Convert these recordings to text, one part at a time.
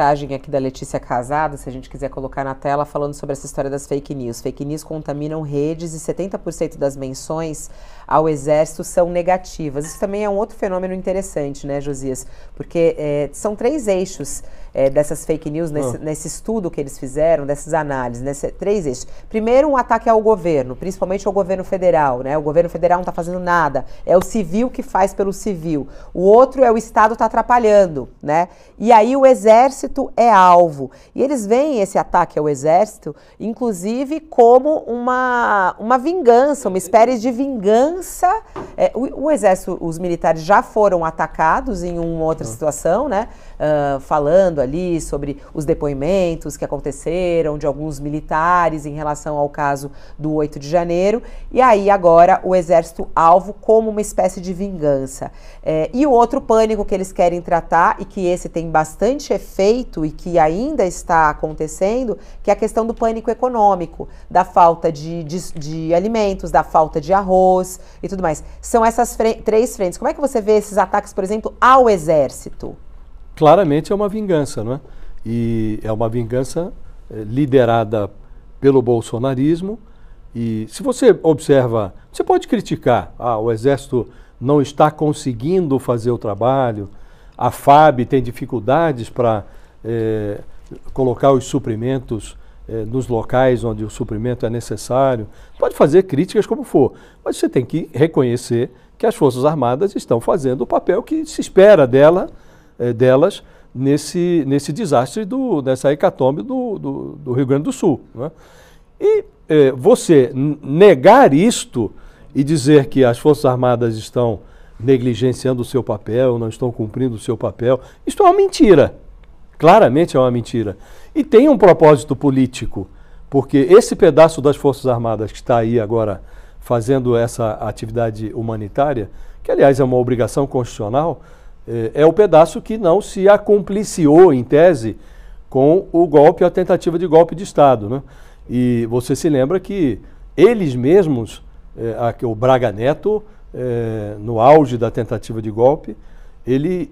postagem aqui da Letícia Casado, se a gente quiser colocar na tela, falando sobre essa história das fake news. Fake news contaminam redes e 70% das menções ao exército são negativas. Isso também é um outro fenômeno interessante, né, Josias? Porque é, são três eixos é, dessas fake news, nesse, ah. nesse, estudo que eles fizeram, dessas análises, nesse, três eixos. Primeiro, um ataque ao governo, principalmente ao governo federal, né? O governo federal não está fazendo nada, é o civil que faz pelo civil. O outro é o Estado está atrapalhando, né? E aí o exército exército é alvo. E eles veem esse ataque ao exército, inclusive, como uma, uma vingança, uma espécie de vingança. É, o, o, exército, os militares já foram atacados em uma outra uhum. situação, né? Uh, falando ali sobre os depoimentos que aconteceram de alguns militares em relação ao caso do 8 de janeiro. E aí, agora, o exército alvo como uma espécie de vingança. É, e o outro pânico que eles querem tratar, e que esse tem bastante efeito, feito e que ainda está acontecendo, que é a questão do pânico econômico, da falta de, de, de alimentos, da falta de arroz e tudo mais. São essas fre três frentes. Como é que você vê esses ataques, por exemplo, ao exército? Claramente é uma vingança, não é? E é uma vingança eh, liderada pelo bolsonarismo. E se você observa, você pode criticar, ah, o exército não está conseguindo fazer o trabalho, a FAB tem dificuldades para eh, colocar os suprimentos eh, nos locais onde o suprimento é necessário. Pode fazer críticas como for, mas você tem que reconhecer que as Forças Armadas estão fazendo o papel que se espera dela, eh, delas nesse, nesse desastre, do, nessa hecatombe do, do, do Rio Grande do Sul. Né? E você negar isto e dizer que as Forças Armadas estão negligenciando o seu papel, não estão cumprindo o seu papel, isto é uma mentira. Claramente é uma mentira. E tem um propósito político, porque esse pedaço das Forças Armadas que está aí agora fazendo essa atividade humanitária, que aliás é uma obrigação constitucional, eh, é o pedaço que não se acompliciou, em tese, com o golpe, a tentativa de golpe de Estado. Né? E você se lembra que eles mesmos, eh, o Braga Neto, eh, no auge da tentativa de golpe, ele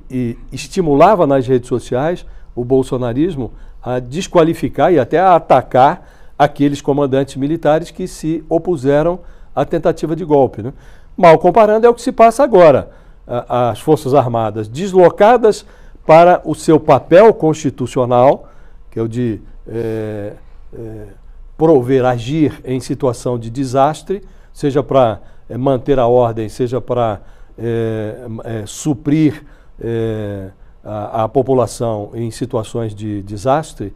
estimulava nas redes sociais o bolsonarismo a desqualificar e até a atacar aqueles comandantes militares que se opuseram à tentativa de golpe. Né? Mal comparando, é o que se passa agora. As Forças Armadas deslocadas para o seu papel constitucional, que é o de é, é, prover, agir em situação de desastre, seja para é, eh, manter a ordem, seja para suprir a, a população em situações de desastre,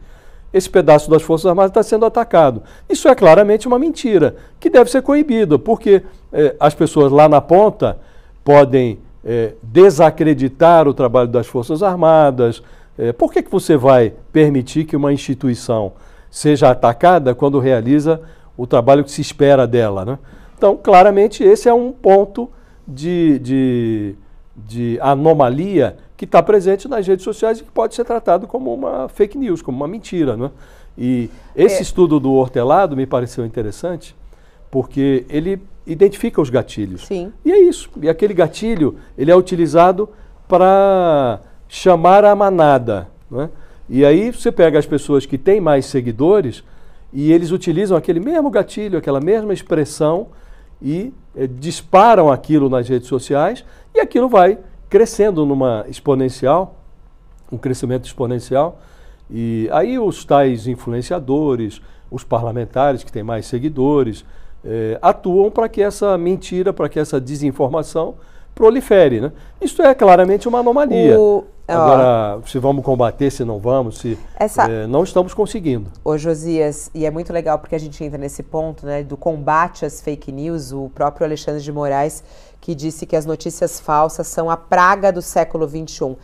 esse pedaço das Forças Armadas está sendo atacado. Isso é claramente uma mentira, que deve ser coibida, porque eh, as pessoas lá na ponta podem eh, desacreditar o trabalho das Forças Armadas. Eh, por que, que você vai permitir que uma instituição seja atacada quando realiza o trabalho que se espera dela? Né? Então, claramente, esse é um ponto de, de de anomalia que está presente nas redes sociais e que pode ser tratado como uma fake news, como uma mentira. Né? E esse é. estudo do hortelado me pareceu interessante, porque ele identifica os gatilhos. Sim. E é isso. E aquele gatilho ele é utilizado para chamar a manada. Né? E aí você pega as pessoas que têm mais seguidores e eles utilizam aquele mesmo gatilho, aquela mesma expressão e eh, disparam aquilo nas redes sociais e aquilo vai crescendo numa exponencial, um crescimento exponencial. E aí os tais influenciadores, os parlamentares que têm mais seguidores, eh, atuam para que essa mentira, para que essa desinformação prolifere. Né? Isso é claramente uma anomalia. O... Agora, se vamos combater, se não vamos, se Essa... é, não estamos conseguindo. Ô Josias, e é muito legal porque a gente entra nesse ponto né, do combate às fake news, o próprio Alexandre de Moraes, que disse que as notícias falsas são a praga do século XXI.